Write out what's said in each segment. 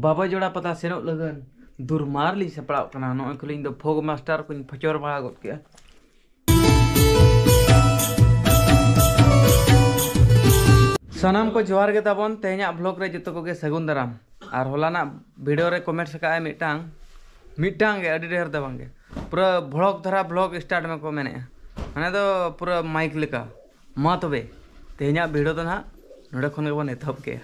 बाबा जोड़ा पता सेन लगन दुरमार ली सपड़ा नोली फोग मास्टर को फचर बड़ा गोद क्या सनाम को जोहार के तबन तेज ब्लॉग रे जो कोगे सगुन दाराम और होलाना वीडियो रे कमेंट सका मिटांग मिटांग ढेर तो पूरा भड़क धारा ब्लॉग स्टार्ट में को मेने मैंने तो पूरा माइक लेका मा तबे तेज वीडियो तो ना नोड़े खन के बन एतब के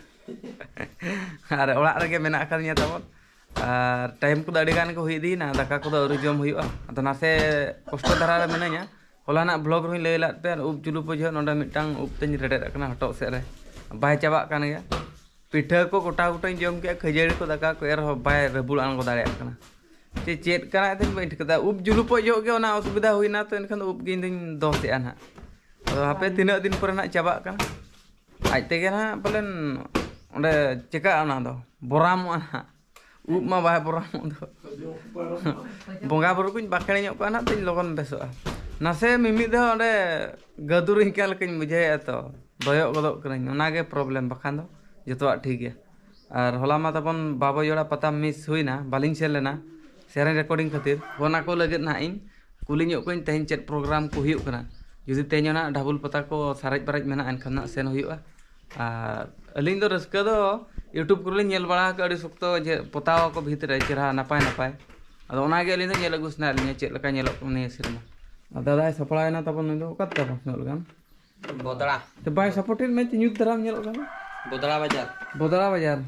टाइम को अड़ीगान दीना दाका को अरु जम हो नाशे कष्ट दारा मिना होला ब्लग रही लैल पे उप चुलू पे जो ना तीन रेडे हटो सर बै चाबा पिठा को गोटा गोटा जम के खजड़ी को दाका को एर बै रबुड़ आन को दिन चे चेद ठेका उप चुलू पे जो असुविधा होना तो इनखान उप गई दी दसे ना हापे तना दिन पर चाबा आजते ना बोलें onde cekak ana to boram ana upma bae boram do bonga boru kin bakare nyok ana tin logon beso ah. nase mimi de onde gaduri kal kin mujhe eto doyo godo kren ona ge problem bakhan do joto a thik ya ar hola ma tapon baba yora pata miss hui na baling chel lena sharing recording khatir ona ko lage na in kuli nyok kin tehin chet program ku hiuk kana jodi tehin ona dabul pata sarai saraj paraj an enkhana sen hiuk ah. ᱟᱨ ᱟᱹᱞᱤᱧ ᱫᱚ ᱨᱟᱹᱥᱠᱟᱹ ᱫᱚ YouTube ᱠᱚᱨᱮᱞᱤᱧ ᱧᱮᱞ ᱵᱟᱲᱟ ᱟᱠᱟᱫᱼᱟ ᱟᱹᱰᱤ ᱥᱚᱠᱛᱚ ᱡᱮ ᱯᱚᱛᱟᱣ ᱟᱠᱚ ᱵᱷᱤᱛ ᱨᱮ ᱪᱮᱨᱦᱟ ᱱᱟᱯᱟᱭ ᱱᱟᱯᱟᱭ ᱟᱫᱚ ᱚᱱᱟᱜᱮ ᱟᱹᱞᱤᱧ ᱫᱚ ᱧᱮᱞ ᱟᱹᱜᱩ ᱥᱟᱱᱟᱭᱮᱫ ᱞᱤᱧᱟ ᱪᱮᱫ ᱞᱮᱠᱟ ᱧᱮᱞᱚᱜ ᱠᱟᱱᱟ ᱱᱤᱭᱟᱹ ᱥᱮᱨᱢᱟ ᱟᱨ ᱫᱟᱫᱟᱭ ᱥᱟᱯᱲᱟᱣᱮᱱᱟ ᱛᱟᱵᱚᱱ ᱱᱩᱭ ᱫᱚ ᱚᱠᱟᱛᱮ ᱛᱟᱵᱚᱱ ᱥᱮᱱᱚᱜ ᱞᱮᱠᱟᱱ ᱵᱚᱫᱲᱟ ᱵᱟᱭ ᱥᱟᱯᱳᱨᱴᱮᱫ ᱢᱮ ᱧᱩᱛ ᱫᱷᱟᱨᱟᱢ ᱧᱮᱞᱚᱜ ᱠᱟᱱᱟ Bodala Bazar. Bodala Bazar.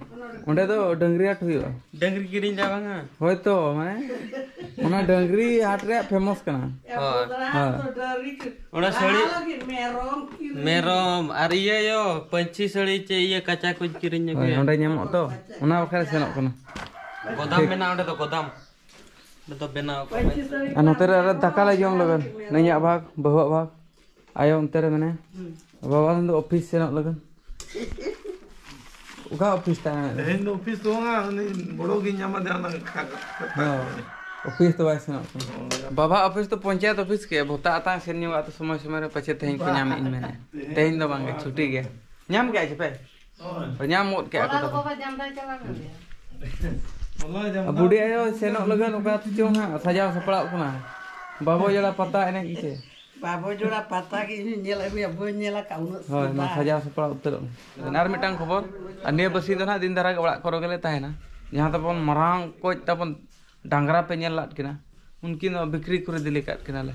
Mana itu dengri atau itu? Dengri kiri Kodam mena udah tuh kodam, udah tuh bena. Anu teri ada dakala jom lagi, nanya bahag, bahwa bahag, ayo ntar mana? Bahwa itu office sih nak ओका office ताना हे no office तो ना बड़ो गिन्या में ध्यान office तो वैसे ना बाबा ऑफिस तो पंचायत ऑफिस के भुता आता से नहीं हुआ तो समय समय पे पछे तहिन के नाम इन में तहिन दो मांगे छुट्टी गया नाम क्या है पे और नाम मोट क्या को बाबा जाम दा चला गया बुढ़िया सेनोग लगन ओका तो चो हां सजाव सपड़ा कोना बाबो जड़ा पता एने किसे मिटांग खबर ना दिन दारा अड़ कोरोना जहाँ तब मारांग कजता डांगरा पे नल लाद किना उनकी बिक्री को दिली कदनाल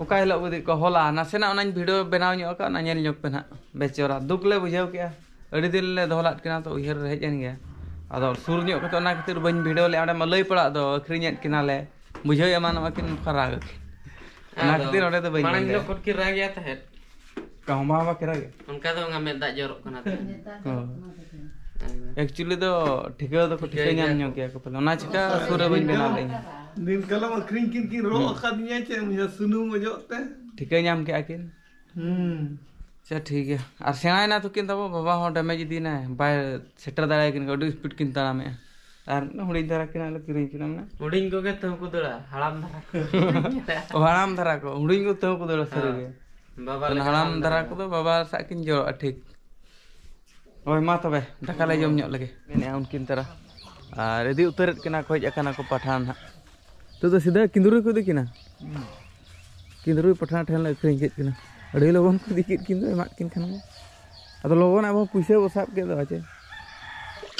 अका हिल गुदी को हला नाशे भिडो बनावे ना बेचर दुखले बुझे अड़ी दिन ले दौलाद तो उहर हेजन गया अब सुरु खातर बी भिडोले पड़ा अखरी किना बुझो या मानवा किन फराग नाकतिर ओडे तो बइन मानवा कोट की राग यात है कहमा वा किरा गे उनका तो उनका मेदा जोर कना एक्चुअली तो ठिका तो ठिका ᱧᱟᱢ ᱧᱚᱜ ᱜᱮᱭᱟ ᱠᱚ ᱯᱟᱞᱮ ᱚᱱᱟ ᱪᱤᱠᱟ ᱥᱩᱨ ᱨᱮ ᱵᱟᱹᱧ ᱵᱮᱱᱟᱣ ᱞᱮᱫᱟ ᱫᱤᱱ ᱠᱟᱞᱚᱢ ᱟᱹᱠᱷᱨᱤᱧ ᱠᱤᱱ ᱠᱤᱱ ᱨᱚ ᱟᱠᱟᱫᱤᱧᱟ ᱪᱮ ᱢᱩᱡᱟ ᱥᱩᱱᱩᱢ ᱚᱡᱚᱜ ᱛᱮ ᱴᱷᱤᱠᱟ ᱧᱟᱢ ᱠᱮᱜᱼᱟ ᱠᱤᱱ ᱦᱩᱸ अच्छा ठीक है और सेना तो किन तब बाबा डैमेज दीना है बाय सेटर दाड़ा किन स्पीड किन ताड़ा में ᱟᱨ ᱦᱩᱰᱤᱧ ᱫᱷᱟᱨᱟ ᱠᱤᱱᱟᱞᱮ ᱠᱤᱨᱤᱧ ᱠᱤᱱᱟ ᱢᱟᱱᱮ ᱦᱩᱰᱤᱧ ᱠᱚᱜᱮ ᱛᱟᱹᱦᱩ ᱠᱚ ᱫᱟᱹᱲᱟ ᱦᱟᱲᱟᱢ ᱫᱷᱟᱨᱟ ᱠᱚ ᱦᱟᱲᱟᱢ ᱫᱷᱟᱨᱟ ᱠᱚ हड़िंग को तह को दड़ा सरी बाबा हड़ाम धरा को बाबा साकिन जोड़ा ठीक ओय मा तबे ढाका ले जम ᱧᱚᱜ ᱞᱮᱜᱮ ᱢᱮᱱᱮ ᱩᱱᱠᱤᱱ ᱛᱟᱨᱟ ᱟᱨ ᱤᱫᱤ ᱩᱛᱟᱹᱨᱮᱫ ᱠᱤᱱᱟ ᱠᱷᱚᱡ ᱟᱠᱟᱱᱟ ᱠᱚ ᱯᱟᱴᱷᱟᱱ ᱦᱟᱸᱜ ᱛᱚ ᱫᱚ ᱥᱤᱫᱷᱟ ᱠᱤᱸᱫᱨᱩ ᱠᱚ ᱫᱤᱠᱤᱱᱟ ᱠᱤᱸᱫᱨᱩ ᱯᱟᱴᱷᱟᱱ ᱴᱷᱮᱱ ᱞᱮ ᱟᱹᱠᱷᱨᱤᱧ ᱠᱮᱫ ᱠᱤᱱᱟ ᱟᱹᱰᱤ ᱞᱚᱜᱚᱱ ᱠᱚ ᱫᱤᱠᱤᱫ ᱠᱤᱱ ᱫᱚ ᱮᱢᱟᱫ ᱠᱤᱱ ᱠᱷᱟᱱ ᱟᱫᱚ ᱞᱚᱜᱚᱱ ᱟᱵᱚ ᱯᱩᱭᱥᱟᱹ ᱵᱚ ᱥᱟᱵ ᱠᱮᱫ ᱫᱚ ᱪᱮ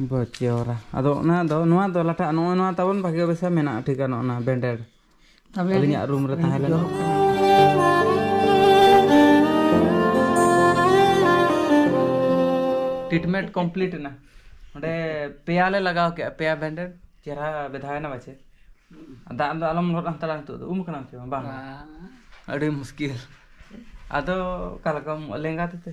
Boci ora. Ado na do nuwa do lata no nuwa tabon pagi besa mena di kano na bender. Tapi ini room retah lagi. Treatment complete na. Ode pia le laga oke pia bender. Cera bedahaya na bace. Ada ada alam lor antara itu tuh umuk nanti bang. Ada muskil. Ado kalau kamu lengkap itu.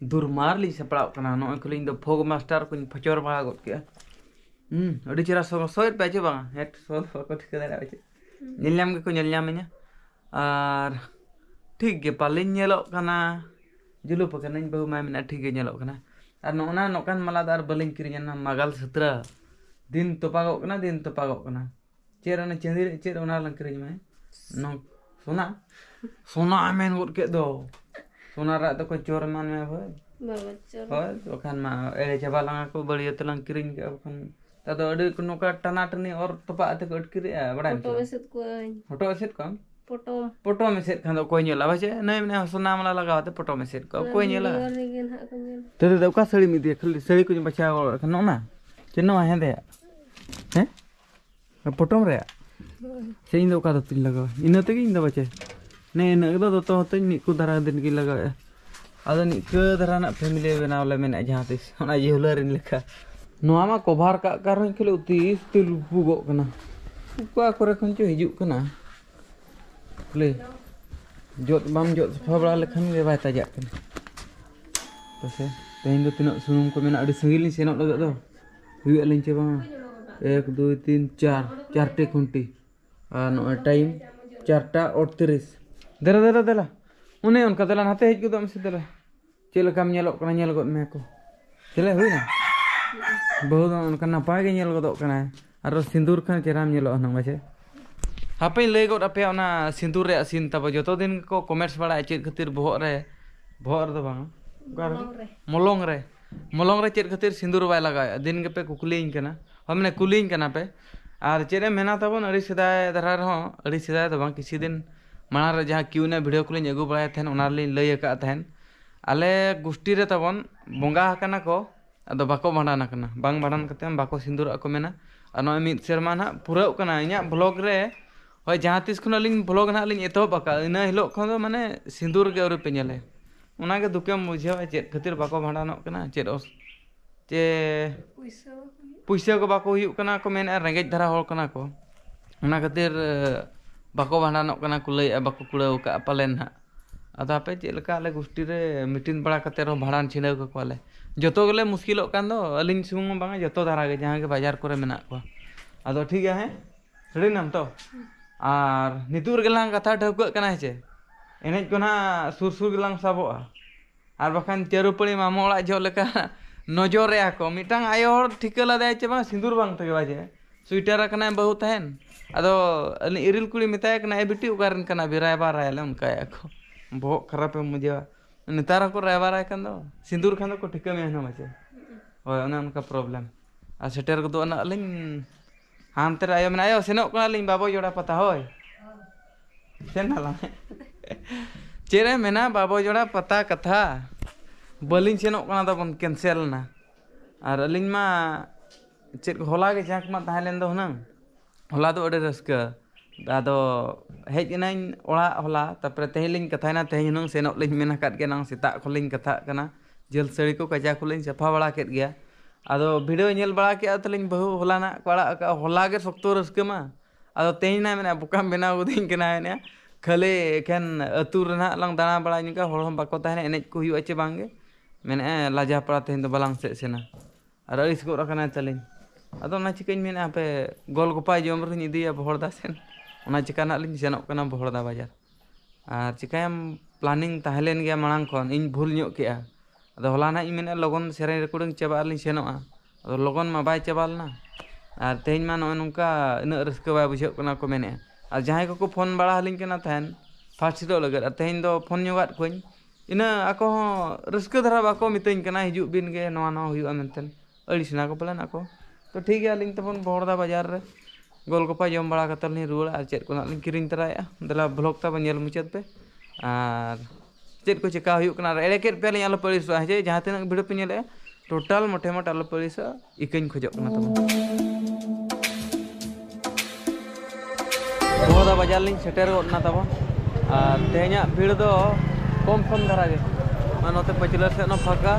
ᱫᱩᱨᱢᱟᱨ ᱞᱤᱧ ᱥᱟᱯᱲᱟᱣ ᱠᱟᱱᱟ ᱱᱚᱜᱼᱚᱭ ᱠᱚᱞᱤᱧ ᱫᱚ ᱯᱷᱚᱜ master ᱠᱚᱧ ᱯᱷᱚᱪᱚᱨ ᱵᱟᱲᱟ ᱜᱚᱫ ᱠᱮᱜᱼᱟ ᱦᱩᱸ ᱟᱹᱰᱤ ᱪᱮᱦᱨᱟ ᱥᱚ ᱥᱚᱭᱮᱫ ᱯᱮ ᱪᱮ ᱵᱟᱝᱟ ᱦᱮᱰ ᱥᱚ ᱵᱟᱠᱚ ᱴᱷᱤᱠᱟᱹ ᱫᱟᱲᱮᱭᱟᱜᱼᱟ ᱪᱮ ᱧᱮᱞᱧᱟᱢ ᱜᱮᱠᱚ ᱧᱮᱞᱧᱟᱢᱤᱧᱟ ᱟᱨ ᱴᱷᱤᱠ ᱜᱮ ᱯᱟᱞᱮᱧ ᱧᱮᱞᱚᱜ ᱠᱟᱱᱟ ᱡᱩᱞᱩᱯ ᱠᱟᱹᱱᱟᱹᱧ ᱵᱟᱹᱦᱩ ᱢᱟᱭ ᱢᱮᱱᱟᱜᱼᱟ ᱴᱷᱤᱠ ᱜᱮ ᱧᱮᱞᱚᱜ ᱠᱟᱱᱟ ᱟᱨ ᱱᱚᱜᱼᱚᱱᱟ ᱱᱚᱝᱠᱟᱱ ᱢᱟᱞᱟ ᱫᱚ ᱟᱨ ᱵᱟᱹᱞᱤᱧ ᱠᱤᱨᱤᱧᱟ ᱚᱱᱟ ᱢᱟᱜᱟᱞ ᱥᱟᱛᱨᱟ ᱫᱤᱱ ᱛᱚᱯᱟᱜᱚᱜ ᱠᱟᱱᱟ ᱫᱤᱱ ᱛᱚᱯᱟᱜᱚᱜ ᱠᱟᱱᱟ ᱪᱮᱫ ᱚᱱᱟ ᱪᱟᱸᱫᱤ ᱪᱮᱫ ᱚᱱᱟ ᱞᱟᱝ ᱠᱤᱨᱤᱧ ᱢᱮ ᱥᱚᱱᱟ ᱥᱚᱱᱟ ᱢᱮᱱ ᱜᱚᱫ ᱠᱮᱫ ᱫᱚ ᱥᱚᱱᱟ ᱫᱚᱠᱚ ᱪᱳᱨ ᱮᱢᱟᱱ ᱢᱮ ᱦᱳᱭ ᱵᱟᱵᱟ ᱪᱳᱨ ᱦᱳᱭ ᱵᱟᱠᱷᱟᱱ ᱢᱟ ᱮᱲᱮ ᱪᱟᱵᱟ ᱞᱟᱝᱟ ᱠᱚ ᱵᱟᱹᱲᱤᱭᱟᱹ ᱛᱮᱞᱟᱝ ᱠᱤᱨᱤᱧ ᱠᱟᱜᱼᱟ ᱵᱟᱠᱷᱟᱱ ᱛᱟᱫᱚ ᱟᱹᱰᱤ ᱠᱚ ᱱᱚᱝᱠᱟ ᱴᱟᱱᱟᱴᱟᱱᱤ ᱚᱨ ᱛᱚᱯᱟᱜ ᱛᱮᱠᱚ ᱟᱹᱴᱠᱤᱨᱮᱜᱼᱟ ᱵᱟᱲᱟᱭ ᱯᱚᱴᱚᱢ ᱮᱥᱮᱫ ᱠᱚᱣᱟᱹᱧ ᱯᱚᱴᱚᱢ ᱮᱥᱮᱫ ᱠᱚᱣᱟᱢ ᱯᱚᱴᱚᱢ ᱯᱚᱴᱚᱢ ᱮᱥᱮᱫ ᱠᱷᱟᱱ ᱫᱚ ᱚᱠᱚᱭ ᱧᱮᱞᱟ ᱵᱟᱪᱮ ᱱᱟᱹᱭ ᱢᱮᱱᱟᱜᱼᱟ ᱥᱚᱱᱟ ᱢᱟᱞᱟ ᱞᱟᱜᱟᱣ ᱛᱮ ᱯᱚᱴᱚᱢ ᱮᱥᱮᱫ ᱠᱚᱣᱟ ᱚᱠᱚᱭ ᱧᱮᱞᱟ ᱛᱟᱫᱚ ᱫᱚ ᱚᱠᱟ ᱥᱟᱹᱲᱤᱢ ᱤᱫᱤᱭᱟ ᱠᱷᱟᱹᱞᱤ ᱥᱟᱹᱲᱤ ᱠᱚᱧ ᱵᱟᱪᱷᱟᱣ ᱜᱚᱫ ᱠᱷᱟᱱ ᱚᱱᱟ ᱪᱮ ᱱᱚᱣᱟ ᱦᱮᱸᱫᱮᱭᱟᱜ ᱦᱮᱸ ᱯᱚᱴᱚᱢ ᱨᱮᱭᱟᱜ ᱥᱮ ᱤᱧ ᱫᱚ ᱚᱠᱟ ᱫᱚ ᱛᱤᱧ ᱞᱟᱜᱟᱣᱟ ᱤᱱᱟᱹ ᱛᱮᱜᱮ ᱤᱧ ᱫᱚ ᱵᱟᱪᱮ नहीं ना दो तो होते निकू धारा दिन की लगाए अदो निका धारा ना फैमिली बनाव ले मेना जहां तिस ओना जेहुला रिन लेखा नोआ मा कवर का कारण खेले उती चो हिजु कना ले जोत सफा बड़ा लेखन गे बाय ताजा कना तसे को मेना अडी संगिल नि सेनो चे बाम एक दो तीन चार चारटे खुंटी आ नो टाइम चारटा अड़तीस दरा दरा दला उन्हें उनका दला नाते हज कुदा मुझे दला चल कम नियलो करना नियल को मैं को चल हुई ना बहुत उनका ना पागे नियल को तो करना है अरे सिंदूर का चेहरा नियलो ना बचे आप ही ले गए आप अपना सिंदूर रे सिंद तब जो तो दिन को कमेंट्स बड़ा चेक कतिर बहुत रे बहुत तो बांग मलोंग रे मलोंग रे चेक कतिर सिंदूर वाय लगाया दिन के पे कुकली इनके ना हमने कुली इनके ना पे आर चेरे मेहनत तब ना रिश्तेदार धरा रहो रिश्तेदार तो बांग किसी दिन मारे जहाँ क्यूने भिडियो कुल अगू बड़ा उनारे लैका आल गोष्ठी तब बंगा को अब बाको भाडान भाडान बाको सिंदूर को मेना और नो मिद सेरमा ना पूरा इन ब्लग रे जहाँ तीस खुना ब्लग ना एतब आका इन हिल तो माने सिंदूर के अरूपे उनके दुकेम बुझे चे खातर बाको भाडान चे चे पैसा को बाको रेगे धारा को खातर bako bana nok kana kulai eh, bako kulai uka apa ha, atau apa cek leka le gusti re mitin pada kate ro bana cina uka kuale joto gele muskilo kando alin sungung banga joto tara ke jangan ke bajar kure mena kua atau tiga ya, he rin nam to ar nitur gelang kata ada kua kana ce ene kuna susu gelang sabo a ar bakan jaru puli mamola jol leka nojore ako mitang ayor tikela dae ce bang sindur bang tege baje eh. ᱥᱩᱭᱴᱟᱨ ᱟᱠᱟᱱᱟᱭ ᱵᱟᱹᱦᱩ ᱛᱟᱦᱮᱱ ᱟᱫᱚ ᱟᱹᱞᱤᱧ ᱤᱨᱤᱞ ᱠᱩᱲᱤ ᱢᱮᱛᱟᱭ ᱠᱟᱱᱟ ᱮ ᱵᱤᱴᱤ ᱚᱠᱟᱨᱮᱱ ᱠᱟᱱᱟ ᱵᱮᱨᱟᱭᱵᱟ ᱨᱟᱭᱟᱞᱮ ᱚᱱᱠᱟᱭᱟ ᱠᱚ ᱵᱚᱦᱚᱜ ᱠᱷᱟᱨᱟᱯᱮᱢ ᱵᱩᱡᱷᱟᱹᱣᱟ ᱱᱮᱛᱟᱨ ᱦᱚᱸᱠᱚ ᱨᱟᱭᱵᱟᱨᱟᱭ ᱠᱷᱟᱱ ᱫᱚ ᱥᱤᱸᱫᱩᱨ ᱠᱷᱟᱱ ᱫᱚᱠᱚ ᱴᱷᱤᱠᱟᱹ ᱢᱮᱭᱟ ᱦᱟᱱᱟ ᱢᱟᱪᱮ ᱦᱳᱭ ᱚᱱᱮ ᱚᱱᱠᱟ ᱯᱨᱚᱵᱞᱮᱢ ᱟᱨ ᱥᱮᱴᱮᱨ ᱜᱚᱫᱚᱜ ᱱᱟᱜ ᱟᱹᱞᱤᱧ ᱦᱟᱱᱛᱮ ᱨᱮ ᱟᱭᱳ ᱢᱮᱱᱟᱭ ᱟᱭᱳ ᱥᱮᱱᱚᱜ ᱠᱟᱱᱟᱞᱤᱧ ᱵᱟᱵᱚᱭ ᱡᱚᱲᱟ ᱯᱟᱛᱟ ᱦᱳᱭ ᱥᱮᱱ ᱱᱟᱞᱟᱝ ᱪᱮᱫ ᱮ ᱢᱮᱱᱟ ᱵᱟᱵᱚᱭ ᱡᱚᱲᱟ ᱯᱟᱛᱟ ᱠᱟᱛᱷᱟ ᱵᱟᱹᱞᱤᱧ ᱥᱮᱱᱚᱜ ᱠᱟᱱᱟ ᱛᱟᱵᱚᱱ ᱠᱮᱱᱥᱮᱞ ᱮᱱᱟ ᱟᱨ ᱟᱹᱞᱤᱧ ᱢᱟ ᱪᱮᱫ ᱦᱚᱞᱟ ᱜᱮ ᱡᱟᱸᱠ ᱢᱟ ᱛᱟᱦᱮᱸ ᱞᱮᱱ ᱫᱚ ᱦᱩᱱᱟᱹᱝ ᱦᱚᱞᱟ ᱫᱚ ᱟᱹᱰᱤ ᱨᱟᱹᱥᱠᱟᱹ ᱟᱫᱚ ᱦᱮᱡ ᱮᱱᱟᱹᱧ ᱚᱲᱟᱜ ᱦᱚᱞᱟ ᱛᱟᱨᱯᱚᱨᱮ ᱛᱮᱦᱮᱧ ᱞᱤᱧ ᱠᱟᱛᱷᱟᱭᱮᱱᱟ ᱛᱮᱦᱮᱧ ᱦᱩᱱᱟᱹᱝ ᱥᱮᱱᱚᱜ ᱞᱤᱧ ᱢᱮᱱ ᱟᱠᱟᱫ ᱜᱮᱭᱟ ᱱᱟᱝ ᱥᱮᱛᱟᱜ ᱠᱷᱚᱱ ᱞᱤᱧ ᱠᱟᱛᱷᱟᱜ ᱠᱟᱱᱟ ᱡᱷᱟᱹᱞ ᱥᱟᱹᱲᱤ ᱠᱚ ᱠᱟᱡᱟ ᱠᱚᱞᱤᱧ ᱥᱟᱯᱷᱟ ᱵᱟᱲᱟ ᱠᱮᱫ ᱜᱮᱭᱟ ᱟᱫᱚ ᱵᱷᱤᱰᱭᱳ ᱧᱮᱞ ᱵᱟᱲᱟ ᱠᱮᱫᱟ ᱛᱟᱹᱞᱤᱧ ᱵᱟᱹᱦᱩ ᱦᱚᱞᱟᱱᱟᱜ ᱠᱚ ᱟᱲᱟᱜ ᱟᱠᱟᱫᱼᱟ ᱦᱚᱞᱟᱜᱮ ᱥᱚᱠᱛᱚ ᱨᱟᱹᱥᱠᱟᱹ ᱢᱟ ᱟᱫᱚ ᱛᱮᱦᱮᱧ ᱱᱟᱭ ᱢᱮᱱᱟᱜᱼᱟ ᱵᱚᱠᱟᱢ ᱵᱮᱱᱟᱣ ᱜᱚᱫᱤᱧ ᱠᱟᱱᱟ ᱢᱮᱱᱟᱜᱼᱟ ᱠᱷᱟᱹᱞᱤ ᱮᱠᱷᱮᱱ ᱟᱹᱛᱩ ᱨᱮᱱᱟᱜ ᱞᱟᱝ ᱫᱟᱬᱟ ᱵᱟᱲᱟᱭ ᱱᱚᱝᱠᱟ ᱦᱚᱲ ᱦᱚᱸ ᱵᱟᱠᱚ ᱛᱟᱦᱮᱱᱟ ᱮᱱᱮᱡ ᱠᱚ ᱦᱩᱭᱩᱜᱼᱟ ᱪᱮ ᱵᱟᱝᱜᱮ ᱢᱮᱱᱟᱜᱼᱟ ᱞᱟᱡᱟᱯᱟᱲᱟ ᱛᱮᱦᱮᱧ ᱫᱚ ᱵᱟᱞᱟᱝ ᱥᱮᱫ ᱥᱮᱱᱟ ᱟᱨ ᱟᱹᱲᱤᱥ ᱜᱚᱫ ᱟᱠᱟᱱᱟᱭ ᱛᱟᱹᱞᱤᱧ अदा चिकाई आपे गोल गपा जम रही इदीपड़दा सेन चिकाली सेनों बहड़दा बाजार और चिकाय प्लानिंग तहलेन मांग इन भूल के अब हला ना मैं लगन से रेकुडिंग चाबाली सेनों अब लगन में बै चाबालना और तेहन में नौका इन रहा बुझेना को मेने और जहाँ को फोन बड़ा फार्स हिलो लगे तेहन दो फोन जगह को इना आको रस्क दारा बात मिताजे ना नवा होते अड़ी सेना को पलान आको तो ठीक है अलग तबन बड़ा बाजार रे गोलगप्पा जम बड़ा कतल रुआ चेक को क्रीन तरह दिला ब्लग तबन तो मुचाद पे और चेक को चेकाना एड़े कैद पे अलग पड़ीस है हजे जहाँ तक भिडो पे टोटल मोटे मोट अलग पड़ीस इक खोजना तो बहुत बाजार लिंग सेटेगना तब तो तेहना भीड़ कम कम धारा नाते पचलर सेना फाका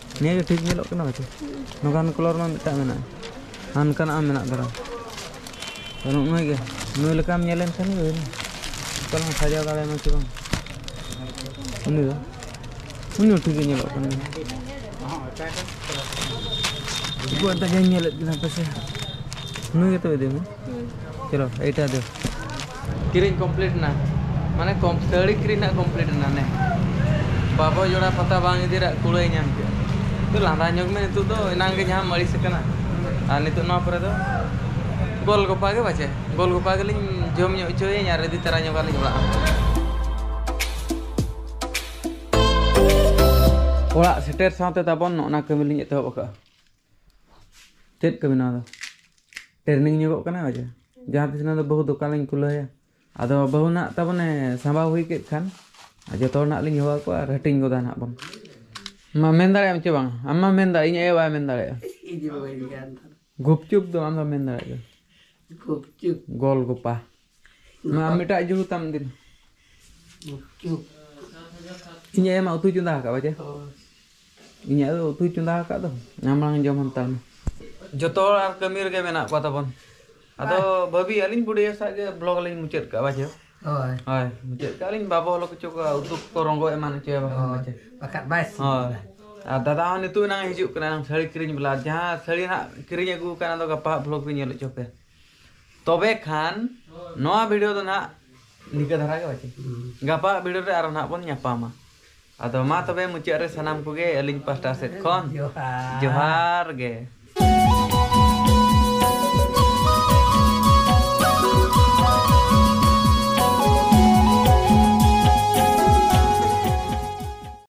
Nih ya tidak kenapa sih? Nukan kolor mana tidak mana? Ankan am mana kira? Kalau mau ya, mau lakukan nyalain kan Kalau mau saja kalian mau coba. Ini ya? Ini udah tidak melok kan? Ibu antar jangan nyalain sih? Mau gitu aja mau? Kira, itu ada? Kirim komplit na. Mana kom? Tadi kirim na komplit na nih. Bapak jodoh patah bangi tidak kulainya itu lah tanya kemana itu tuh nang ke nyam malis kena an ah, itu no pernah tuh gol gue pakai baca gol gue pakai lini jom nyok cuy nyari di teranya kali jumlah Ola seter sate tapon no nak kembali nyet tahu kak tet kemana tuh training nyok kena baca jangan di sana bahu tuh kaleng kuliah ya atau bahu nak tapon ya eh, sama hui kan aja tau nak lini hawa kok rating kau dah Ma mendale am cibang, amma menda inya ewa mendale. Idi bawa Gupcup tuh amma mendale. Gupcup. Gol gupa. Ma amita aju tam din. Gupcup. Inya mau utu cinta kak aja? Oh. Inya do utu cinta kak do. Namang jom hantal. Joto ar kemir ke mena kuatapon. Atau babi alin budaya saja blog alin muncir kak aja. Rồi. Rồi, chữ cá lo cho ka untuk korong go eman che ba ma che. Pakat bas. Rồi. Ah, tata hon itu nang hijau kena nang sari kering belah jaha sari nak kering aku kena tu kapah blog ini lo cok ya. Tobe kan, noa video tu nak nikah darah ke baca. Hmm. Gapa video tu arah nak pun nyapa mah. Atau mah tobe muncik ada sanam kuge eling pasta set kon. Johar. Johar ge.